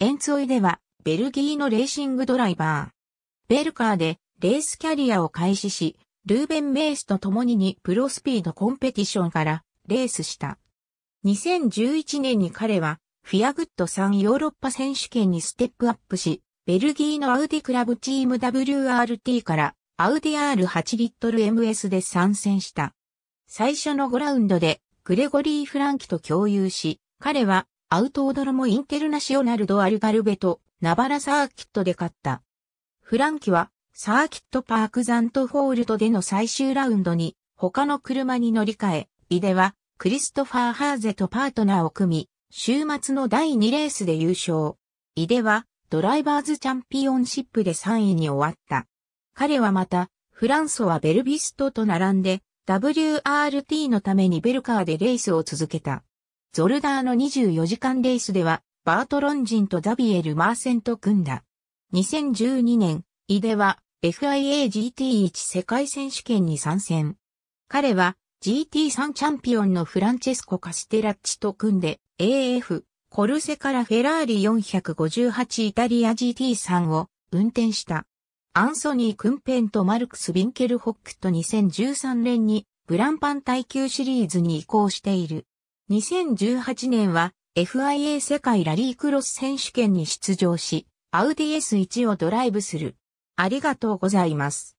エンツオイでは、ベルギーのレーシングドライバー。ベルカーで、レースキャリアを開始し、ルーベン・メースと共ににプロスピードコンペティションからレースした。2011年に彼は、フィアグッド3ヨーロッパ選手権にステップアップし、ベルギーのアウディクラブチーム WRT からアウディ R8 リットル MS で参戦した。最初の5ラウンドでグレゴリー・フランキと共有し、彼はアウトオドロモインテルナシオナルドアルガルベとナバラサーキットで勝った。フランキはサーキットパークザントホールドでの最終ラウンドに他の車に乗り換え、イデはクリストファー・ハーゼとパートナーを組み、週末の第2レースで優勝。イデはドライバーズチャンピオンシップで3位に終わった。彼はまた、フランソはベルビストと並んで、WRT のためにベルカーでレースを続けた。ゾルダーの24時間レースでは、バートロン人とザビエル・マーセンと組んだ。2012年、イデは FIAGT1 世界選手権に参戦。彼は GT3 チャンピオンのフランチェスコ・カステラッチと組んで AF、コルセからフェラーリ458イタリア GT3 を運転した。アンソニー・クンペンとマルクス・ビンケルホックと2013年にブランパン耐久シリーズに移行している。2018年は FIA 世界ラリークロス選手権に出場し、アウディ S1 をドライブする。ありがとうございます。